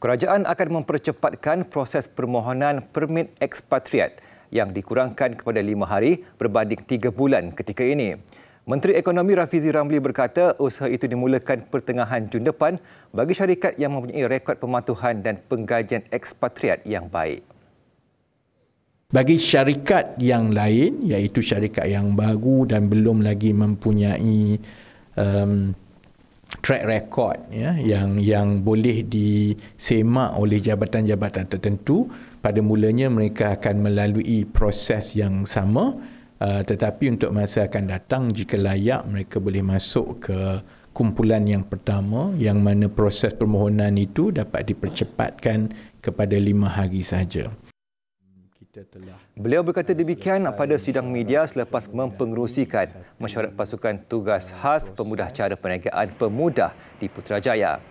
Kerajaan akan mempercepatkan proses permohonan permit ekspatriat yang dikurangkan kepada lima hari berbanding tiga bulan ketika ini. Menteri Ekonomi Rafizi Ramli berkata usaha itu dimulakan pertengahan Jun depan bagi syarikat yang mempunyai rekod pematuhan dan penggajian ekspatriat yang baik. Bagi syarikat yang lain, iaitu syarikat yang baru dan belum lagi mempunyai um, track record ya yang yang boleh disemak oleh jabatan-jabatan tertentu pada mulanya mereka akan melalui proses yang sama uh, tetapi untuk masa akan datang jika layak mereka boleh masuk ke kumpulan yang pertama yang mana proses permohonan itu dapat dipercepatkan kepada lima hari saja. Beliau berkata demikian pada sidang media selepas mempengerusikan mesyuarat pasukan tugas khas pemudah cara perniagaan pemuda di Putrajaya.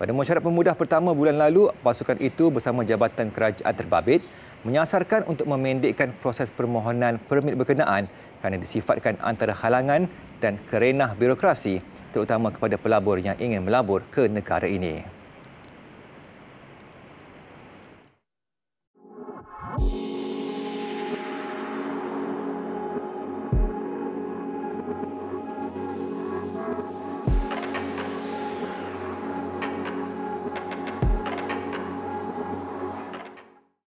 Pada mesyuarat pemudah pertama bulan lalu, pasukan itu bersama Jabatan Kerajaan Terbabit menyasarkan untuk memendekkan proses permohonan permit berkenaan kerana disifatkan antara halangan dan kerenah birokrasi terutama kepada pelabur yang ingin melabur ke negara ini.